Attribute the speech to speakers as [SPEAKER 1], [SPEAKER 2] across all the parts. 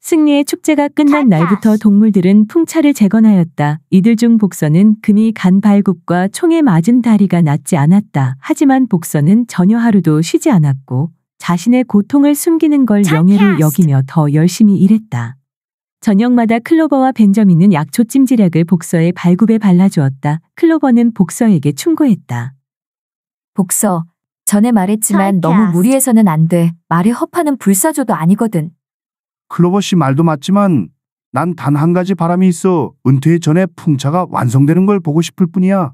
[SPEAKER 1] 승리의 축제가 끝난 날부터 동물들은 풍차를 재건하였다. 이들 중 복선은 금이 간 발굽과 총에 맞은 다리가 낫지 않았다. 하지만 복선은 전혀 하루도 쉬지 않았고 자신의 고통을 숨기는 걸 명예로 여기며 더 열심히 일했다. 저녁마다 클로버와 벤저민은 약초 찜질약을 복서의 발굽에 발라주었다. 클로버는 복서에게 충고했다. 복서, 전에 말했지만 너무 무리해서는 안 돼. 말에 허파는 불사조도 아니거든.
[SPEAKER 2] 클로버 씨 말도 맞지만 난 단 한 가지 바람이 있어 은퇴 전에 풍차가 완성되는 걸 보고 싶을 뿐이야.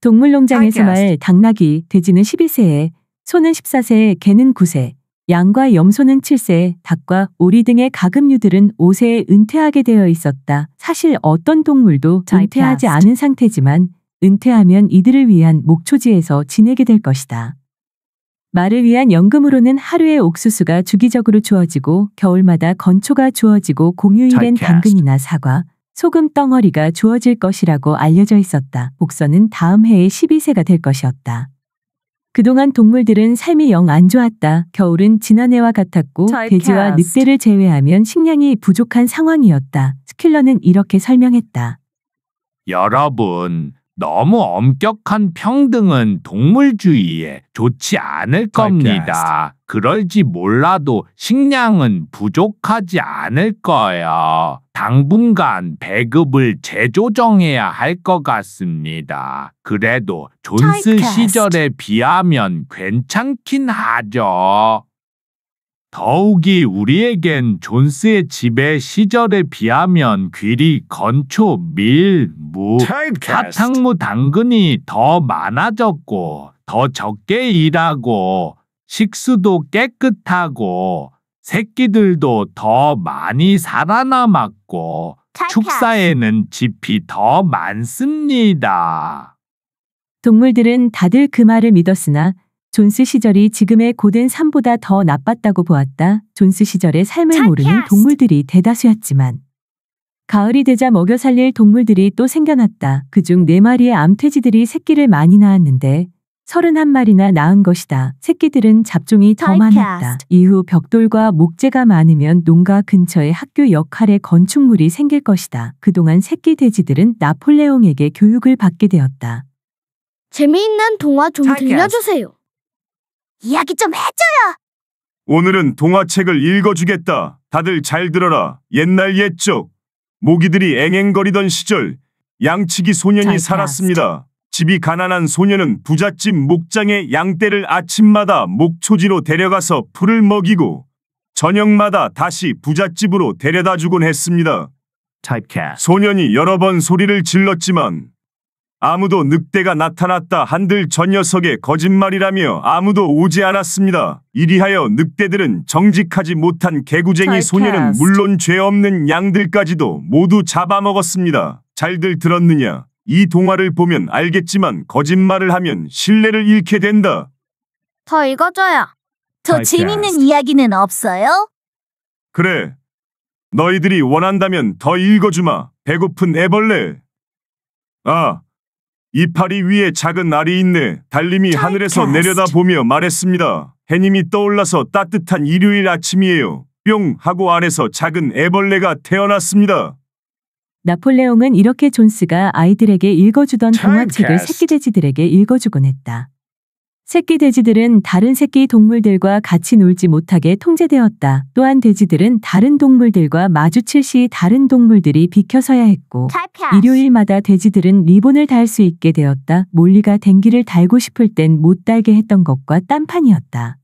[SPEAKER 1] 동물농장에서 말 당나귀, 돼지는 1 2세에 소는 14세에, 개는 9세, 양과 염소는 7세에, 닭과 오리 등의 가금류들은 5세에 은퇴하게 되어 있었다. 사실 어떤 동물도 은퇴하지 않은 상태지만 은퇴하면 이들을 위한 목초지에서 지내게 될 것이다. 말을 위한 연금으로는 하루에 옥수수가 주기적으로 주어지고 겨울마다 건초가 주어지고 공휴일엔 당근이나 사과, 소금 덩어리가 주어질 것이라고 알려져 있었다. 복선은 다음 해에 12세가 될 것이었다. 그동안 동물들은 삶이 영 안 좋았다. 겨울은 지난해와 같았고 돼지와 늑대를 제외하면 식량이 부족한 상황이었다. 스킬러는 이렇게 설명했다.
[SPEAKER 3] 여러분, 너무 엄격한 평등은 동물주의에 좋지 않을 겁니다. 그럴지 몰라도 식량은 부족하지 않을 거예요. 당분간 배급을 재조정해야 할 것 같습니다. 그래도 존스 시절에 비하면 괜찮긴 하죠. 더욱이 우리에겐 존스의 집의 시절에 비하면 귀리, 건초, 밀, 무, 사탕무 당근이 더 많아졌고 더 적게 일하고 식수도 깨끗하고 새끼들도 더 많이 살아남았고 축사에는 집이 더 많습니다.
[SPEAKER 1] 동물들은 다들 그 말을 믿었으나 존스 시절이 지금의 고된 삶보다 더 나빴다고 보았다. 존스 시절의 삶을 모르는 동물들이 대다수였지만 가을이 되자 먹여 살릴 동물들이 또 생겨났다. 그중 네마리의 암퇴지들이 새끼를 많이 낳았는데 31마리나 낳은 것이다. 새끼들은 잡종이 더 많았다. 이후 벽돌과 목재가 많으면 농가 근처에 학교 역할의 건축물이 생길 것이다. 그동안 새끼 돼지들은 나폴레옹에게 교육을 받게 되었다.
[SPEAKER 3] 재미있는 동화 좀 들려주세요. 이야기 좀 해줘요.
[SPEAKER 1] 오늘은 동화책을
[SPEAKER 2] 읽어주겠다. 다들 잘 들어라. 옛날 옛적 모기들이 앵앵거리던 시절 양치기 소년이 살았습니다. 집이 가난한 소년은 부잣집 목장에 양떼를 아침마다 목초지로 데려가서 풀을 먹이고 저녁마다 다시 부잣집으로 데려다주곤 했습니다. 소년이 여러 번 소리를 질렀지만 아무도 늑대가 나타났다 한들 저 녀석의 거짓말이라며 아무도 오지 않았습니다. 이리하여 늑대들은 정직하지 못한 개구쟁이 소녀는 물론 죄 없는 양들까지도 모두 잡아먹었습니다. 잘들 들었느냐? 이 동화를 보면 알겠지만 거짓말을 하면 신뢰를 잃게 된다.
[SPEAKER 3] 더 읽어줘요. 더 재밌는 이야기는 없어요?
[SPEAKER 2] 그래. 너희들이 원한다면 더 읽어주마. 배고픈 애벌레. 아, 이파리 위에 작은 알이 있네. 달님이 하늘에서 내려다보며 말했습니다. 해님이 떠올라서 따뜻한 일요일 아침이에요. 뿅 하고 안에서 작은 애벌레가 태어났습니다.
[SPEAKER 1] 나폴레옹은 이렇게 존스가 아이들에게 읽어주던 동화책을 새끼돼지들에게 읽어주곤 했다. 새끼 돼지들은 다른 새끼 동물들과 같이 놀지 못하게 통제되었다. 또한 돼지들은 다른 동물들과 마주칠 시 다른 동물들이 비켜서야 했고 일요일마다 돼지들은 리본을 달 수 있게 되었다. 몰리가 댕기를 달고 싶을 땐 못 달게 했던 것과 딴판이었다.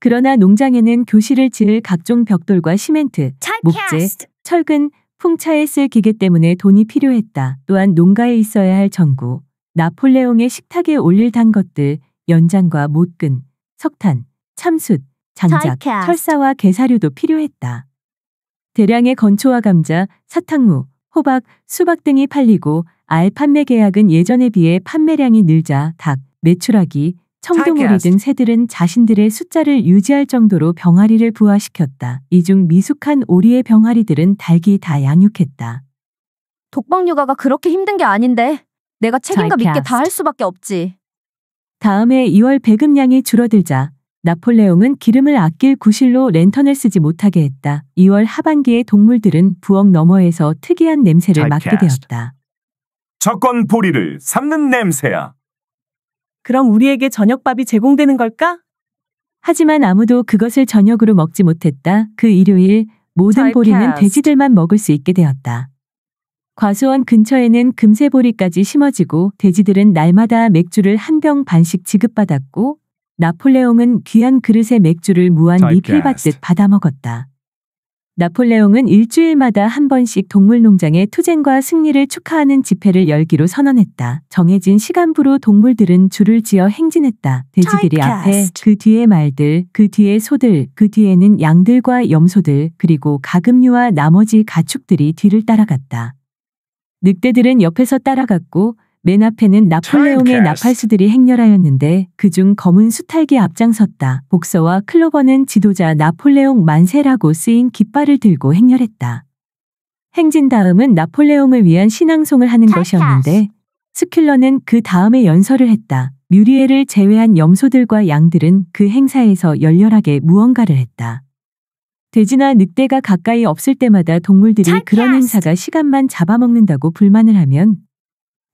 [SPEAKER 1] 그러나 농장에는 교실을 지을 각종 벽돌과 시멘트, 목재, 철근, 풍차에 쓸 기계 때문에 돈이 필요했다. 또한 농가에 있어야 할 전구, 나폴레옹의 식탁에 올릴 단 것들, 연장과 못근, 석탄, 참숯, 장작, 철사와 개사료도 필요했다. 대량의 건초와 감자, 사탕무, 호박, 수박 등이 팔리고 알 판매 계약은 예전에 비해 판매량이 늘자 닭, 메추라기, 청동오리 등 새들은 자신들의 숫자를 유지할 정도로 병아리를 부화시켰다. 이 중 미숙한 오리의 병아리들은 달기 다 양육했다.
[SPEAKER 4] 독방 육아가 그렇게 힘든 게 아닌데 내가 책임감 있게 다 할 수밖에 없지.
[SPEAKER 1] 다음에 2월 배급량이 줄어들자 나폴레옹은 기름을 아낄 구실로 랜턴을 쓰지 못하게 했다. 2월 하반기에 동물들은 부엌 너머에서 특이한 냄새를 맡게 되었다.
[SPEAKER 2] 저건 보리를 삶는 냄새야.
[SPEAKER 1] 그럼 우리에게 저녁밥이 제공되는 걸까? 하지만 아무도 그것을 저녁으로 먹지 못했다. 그 일요일 모든 보리는 돼지들만 먹을 수 있게 되었다. 과수원 근처에는 금세보리까지 심어지고 돼지들은 날마다 맥주를 한 병 반씩 지급받았고 나폴레옹은 귀한 그릇에 맥주를 무한 리필받듯 받아먹었다. 나폴레옹은 일주일마다 한 번씩 동물농장의 투쟁과 승리를 축하하는 집회를 열기로 선언했다. 정해진 시간부로 동물들은 줄을 지어 행진했다. 돼지들이 앞에, 그 뒤에 말들, 그 뒤에 소들, 그 뒤에는 양들과 염소들, 그리고 가금류와 나머지 가축들이 뒤를 따라갔다. 늑대들은 옆에서 따라갔고 맨 앞에는 나폴레옹의 나팔수들이 행렬하였는데 그 중 검은 수탈기 앞장섰다. 복서와 클로버는 지도자 나폴레옹 만세라고 쓰인 깃발을 들고 행렬했다. 행진 다음은 나폴레옹을 위한 신앙송을 하는 것이었는데 스큘러는 그 다음에 연설을 했다. 뮤리엘을 제외한 염소들과 양들은 그 행사에서 열렬하게 무언가를 했다. 돼지나 늑대가 가까이 없을 때마다 동물들이 그런 행사가 시간만 잡아먹는다고 불만을 하면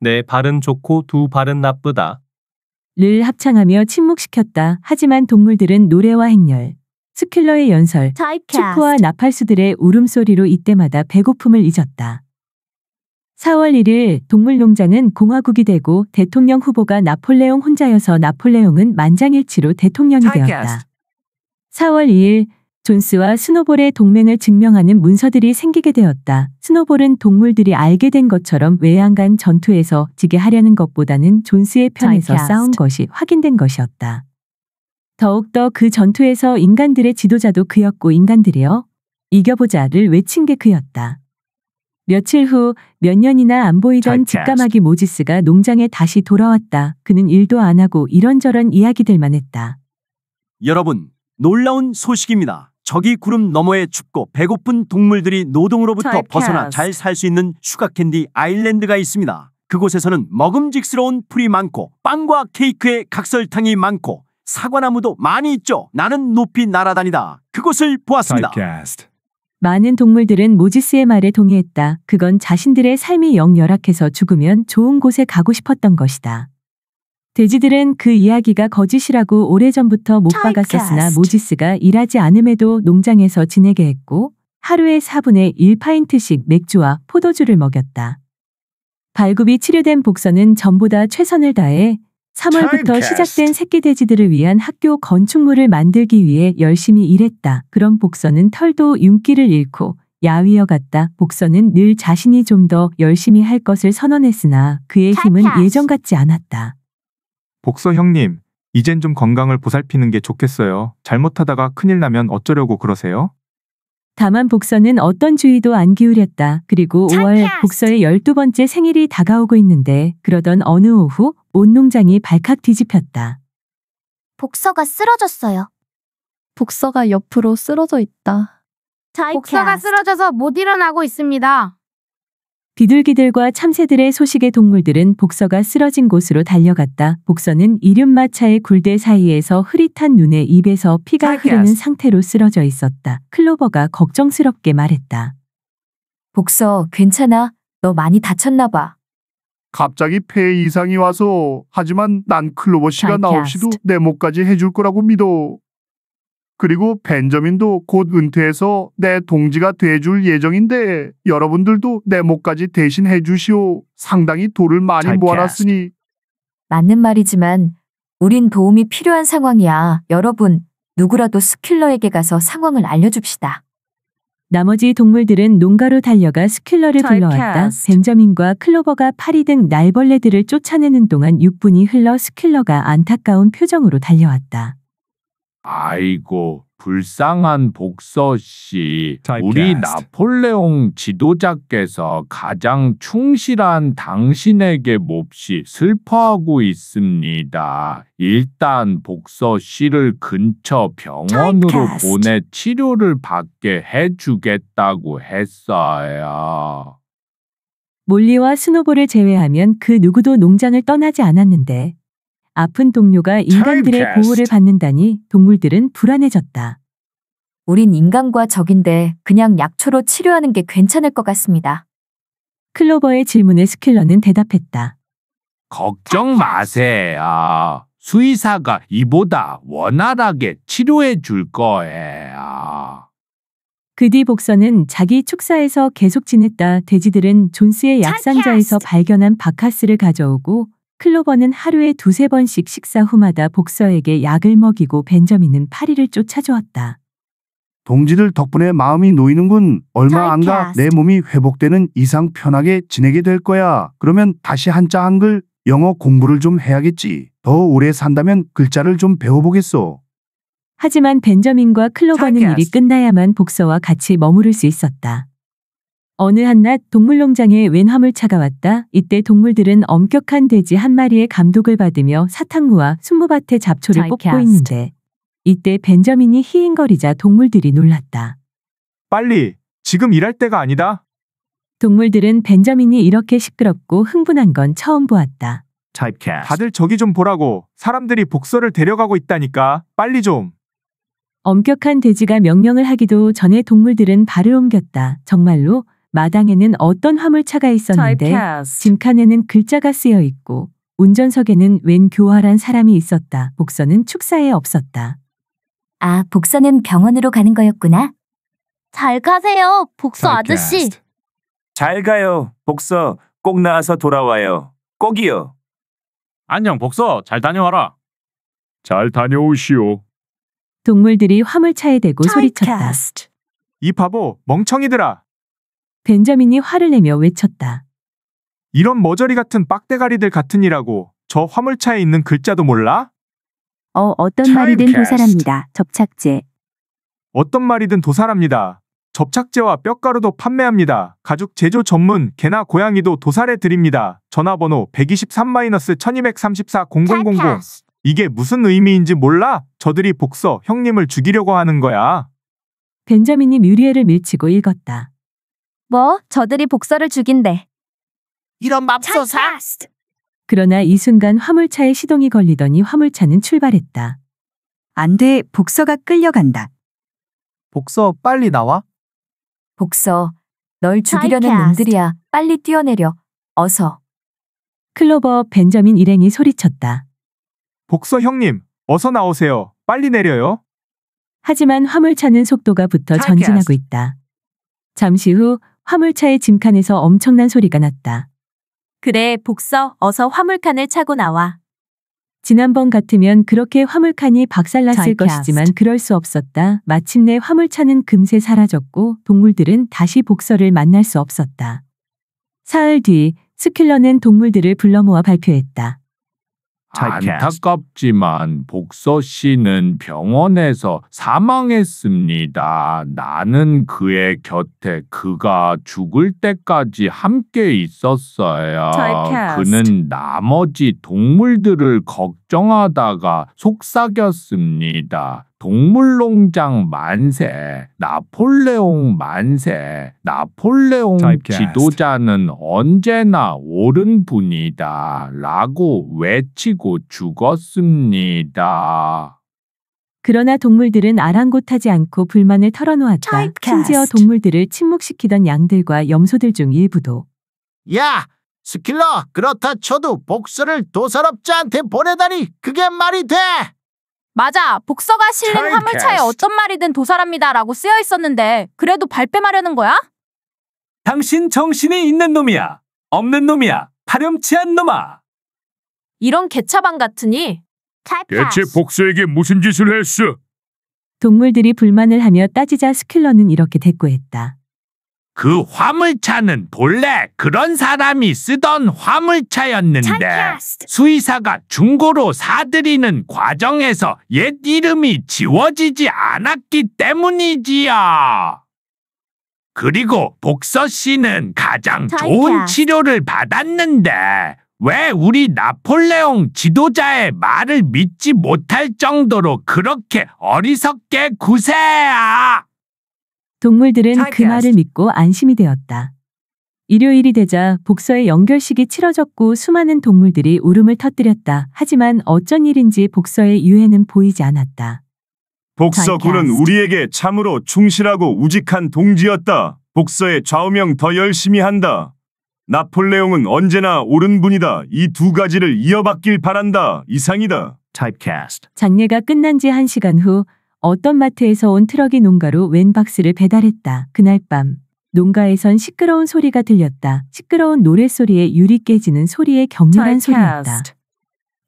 [SPEAKER 4] 내 발은 좋고 두 발은 나쁘다.
[SPEAKER 1] 를 합창하며 침묵시켰다. 하지만 동물들은 노래와 행렬, 스킬러의 연설, 축구와 나팔수들의 울음소리로 이때마다 배고픔을 잊었다. 4월 1일 동물농장은 공화국이 되고 대통령 후보가 나폴레옹 혼자여서 나폴레옹은 만장일치로 대통령이 되었다. 4월 2일 존스와 스노볼의 동맹을 증명하는 문서들이 생기게 되었다. 스노볼은 동물들이 알게 된 것처럼 외양간 전투에서 지게 하려는 것보다는 존스의 편에서 싸운 것이 확인된 것이었다. 더욱더 그 전투에서 인간들의 지도자도 그였고 인간들이여 이겨보자를 외친 게 그였다. 며칠 후 몇 년이나 안 보이던 집가마기 모지스가 농장에 다시 돌아왔다. 그는 일도 안 하고 이런저런 이야기들만 했다.
[SPEAKER 4] 여러분, 놀라운 소식입니다. 저기 구름 너머에 춥고 배고픈 동물들이 노동으로부터 벗어나 잘 살 수 있는 슈가캔디 아일랜드가 있습니다. 그곳에서는 먹음직스러운 풀이 많고 빵과 케이크에 각설탕이 많고 사과나무도 많이 있죠. 나는 높이 날아다니다. 그곳을 보았습니다. t y p e c
[SPEAKER 1] 많은 동물들은 모지스의 말에 동의했다. 그건 자신들의 삶이 영 열악해서 죽으면 좋은 곳에 가고 싶었던 것이다. 돼지들은 그 이야기가 거짓이라고 오래전부터 못 박았었으나 모지스가 일하지 않음에도 농장에서 지내게 했고 하루에 4분의 1파인트씩 맥주와 포도주를 먹였다. 발굽이 치료된 복선은 전보다 최선을 다해 3월부터 시작된 새끼 돼지들을 위한 학교 건축물을 만들기 위해 열심히 일했다. 그런 복선은 털도 윤기를 잃고 야위어 갔다. 복선은 늘 자신이 좀 더 열심히 할 것을 선언했으나 그의 힘은 예전 같지 않았다.
[SPEAKER 4] 복서 형님, 이젠 좀 건강을 보살피는 게 좋겠어요. 잘못하다가 큰일 나면 어쩌려고 그러세요?
[SPEAKER 1] 다만 복서는 어떤 주의도 안 기울였다. 그리고 5월 복서의 12번째 생일이 다가오고 있는데 그러던 어느 오후 온 농장이 발칵
[SPEAKER 4] 뒤집혔다. 복서가 쓰러졌어요. 복서가 옆으로 쓰러져 있다. 복서가 쓰러져서 못 일어나고 있습니다.
[SPEAKER 1] 비둘기들과 참새들의 소식의 동물들은 복서가 쓰러진 곳으로 달려갔다. 복서는 이륜마차의 굴대 사이에서 흐릿한 눈에 입에서 피가 흐르는 상태로 쓰러져 있었다. 클로버가 걱정스럽게 말했다. 복서, 괜찮아? 너 많이 다쳤나 봐.
[SPEAKER 2] 갑자기 폐에 이상이 와서 하지만 난 클로버 씨가 나옵시도 내몫까지 해줄 거라고 믿어. 그리고 벤저민도 곧 은퇴해서 내 동지가 돼줄 예정인데 여러분들도 내 목까지 대신해 주시오. 상당히 돌을 많이 모아놨으니.
[SPEAKER 1] 맞는 말이지만 우린 도움이 필요한 상황이야. 여러분, 누구라도 스킬러에게 가서 상황을 알려줍시다. 나머지 동물들은 농가로 달려가 스킬러를 불러왔다. 벤저민과 클로버가 파리 등 날벌레들을 쫓아내는 동안 6분이 흘러 스킬러가 안타까운 표정으로 달려왔다.
[SPEAKER 3] 아이고 불쌍한 복서 씨. 우리 나폴레옹 지도자께서 가장 충실한 당신에게 몹시 슬퍼하고 있습니다. 일단 복서 씨를 근처 병원으로 보내 치료를 받게 해주겠다고 했어요.
[SPEAKER 1] 몰리와 스노보를 제외하면 그 누구도 농장을 떠나지 않았는데 아픈 동료가 인간들의 보호를 받는다니 동물들은 불안해졌다. 우린 인간과 적인데 그냥 약초로 치료하는 게 괜찮을 것 같습니다. 클로버의 질문에 스킬러는 대답했다.
[SPEAKER 3] 걱정 마세요. 수의사가 이보다 원활하게 치료해 줄 거예요.
[SPEAKER 1] 그 뒤 복선은 자기 축사에서 계속 지냈다 돼지들은 존스의 약상자에서 발견한 바카스를 가져오고 클로버는 하루에 두세 번씩 식사 후마다 복서에게 약을 먹이고 벤저민은 파리를 쫓아주었다.
[SPEAKER 2] 동지들 덕분에 마음이 놓이는군. 얼마 안가 내 몸이 회복되는 이상 편하게 지내게 될 거야. 그러면 다시 한자 한글 영어 공부를 좀 해야겠지. 더 오래 산다면 글자를 좀 배워보겠소.
[SPEAKER 1] 하지만 벤저민과 클로버는 일이 끝나야만 복서와 같이 머무를 수 있었다. 어느 한낮 동물농장에 웬 화물차가 왔다. 이때 동물들은 엄격한 돼지 한 마리의 감독을 받으며 사탕무와 순무밭의 잡초를 뽑고 있는데 이때 벤저민이 희행거리자 동물들이
[SPEAKER 4] 놀랐다. 빨리! 지금 일할 때가 아니다.
[SPEAKER 1] 동물들은 벤저민이 이렇게 시끄럽고 흥분한 건 처음 보았다.
[SPEAKER 4] 다들 저기 좀 보라고. 사람들이 복서를 데려가고 있다니까. 빨리 좀.
[SPEAKER 1] 엄격한 돼지가 명령을 하기도 전에 동물들은 발을 옮겼다. 정말로 마당에는 어떤 화물차가 있었는데 짐칸에는 글자가 쓰여 있고 운전석에는 웬 교활한 사람이 있었다. 복선은 축사에 없었다. 아, 복선은 병원으로 가는 거였구나.
[SPEAKER 4] 잘 가세요, 복서 아저씨.
[SPEAKER 2] 잘 가요, 복서. 꼭 나와서 돌아와요. 꼭이요. 안녕, 복서. 잘 다녀와라.
[SPEAKER 4] 잘 다녀오시오.
[SPEAKER 1] 동물들이 화물차에 대고 소리쳤다.
[SPEAKER 4] 이 바보, 멍청이들아.
[SPEAKER 1] 벤자민이 화를 내며 외쳤다.
[SPEAKER 4] 이런 머저리 같은 빡대가리들 같은니라고저 화물차에 있는 글자도 몰라?
[SPEAKER 1] 어, 어떤 말이든 도사랍니다 접착제.
[SPEAKER 4] 어떤 말이든 도사랍니다 접착제와 뼈가루도 판매합니다. 가죽 제조 전문 개나 고양이도 도살해 드립니다. 전화번호 123-1234-0000 이게 무슨 의미인지 몰라? 저들이 복서 형님을 죽이려고 하는 거야.
[SPEAKER 1] 벤자민이 뮤리엘을 밀치고 읽었다.
[SPEAKER 4] 뭐, 저들이 복서를 죽인대.
[SPEAKER 3] 이런 맙소사!
[SPEAKER 1] 그러나 이 순간 화물차에 시동이 걸리더니 화물차는 출발했다. 안 돼, 복서가 끌려간다.
[SPEAKER 4] 복서 빨리 나와.
[SPEAKER 1] 복서, 널 죽이려는 t 놈들이야. 빨리 뛰어내려. 어서. 클로버 벤저민 일행이 소리쳤다.
[SPEAKER 4] 복서 형님, 어서 나오세요. 빨리 내려요.
[SPEAKER 1] 하지만 화물차는 속도가 붙어 전진하고 있다. 잠시 후 화물차의 짐칸에서 엄청난 소리가 났다. 그래, 복서, 어서 화물칸을 차고 나와. 지난번 같으면 그렇게 화물칸이 박살났을 것이지만 그럴 수 없었다. 마침내 화물차는 금세 사라졌고 동물들은 다시 복서를 만날 수 없었다. 사흘 뒤 스킬러는 동물들을 불러 모아 발표했다.
[SPEAKER 3] 안타깝지만 복서 씨는 병원에서 사망했습니다. 나는 그의 곁에 그가 죽을 때까지 함께 있었어요. 그는 나머지 동물들을 걱정하다가 속삭였습니다. 동물농장 만세, 나폴레옹 만세, 나폴레옹 지도자는 언제나 옳은 분이다 라고 외치고 죽었습니다.
[SPEAKER 1] 그러나 동물들은 아랑곳하지 않고 불만을 털어놓았다. Typecast. 심지어 동물들을 침묵시키던 양들과 염소들 중 일부도
[SPEAKER 3] 야! 스킬러! 그렇다 쳐도 복수를 도사롭지 않게 보내다니 그게 말이 돼!
[SPEAKER 4] 맞아. 복서가 실린 화물차에 어떤 말이든 도살합니다라고 쓰여 있었는데 그래도 발뺌하려는 거야?
[SPEAKER 3] 당신 정신이 있는 놈이야. 없는 놈이야. 파렴치한 놈아.
[SPEAKER 4] 이런 개차방 같으니
[SPEAKER 3] 대체 복서에게 무슨 짓을 했어?
[SPEAKER 1] 동물들이 불만을 하며 따지자 스킬러는 이렇게 대꾸했다.
[SPEAKER 3] 그 화물차는 본래 그런 사람이 쓰던 화물차였는데 수의사가 중고로 사들이는 과정에서 옛 이름이 지워지지 않았기 때문이지요. 그리고 복서 씨는 가장 좋은 치료를 받았는데 왜 우리 나폴레옹 지도자의 말을 믿지 못할 정도로 그렇게 어리석게 구세야?
[SPEAKER 1] 동물들은 그 말을 믿고 안심이 되었다. 일요일이 되자 복서의 연결식이 치러졌고 수많은 동물들이 울음을 터뜨렸다. 하지만 어쩐 일인지 복서의 유해는 보이지 않았다.
[SPEAKER 2] 복서군은 우리에게 참으로 충실하고 우직한 동지였다. 복서의 좌우명 더 열심히 한다. 나폴레옹은 언제나 옳은 분이다. 이 두 가지를 이어받길 바란다. 이상이다.
[SPEAKER 1] 장례가 끝난 지 한시간후 어떤 마트에서 온 트럭이 농가로 웬 박스를 배달했다. 그날 밤 농가에선 시끄러운 소리가 들렸다. 시끄러운 노랫소리에 유리 깨지는 소리에 격렬한 소리였다.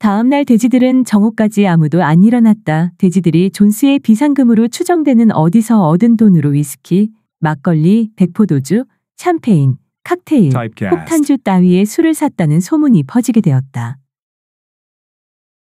[SPEAKER 1] 다음날 돼지들은 정오까지 아무도 안 일어났다. 돼지들이 존스의 비상금으로 추정되는 어디서 얻은 돈으로 위스키, 막걸리, 백포도주, 샴페인, 칵테일, 폭탄주 따위의 술을 샀다는 소문이 퍼지게 되었다.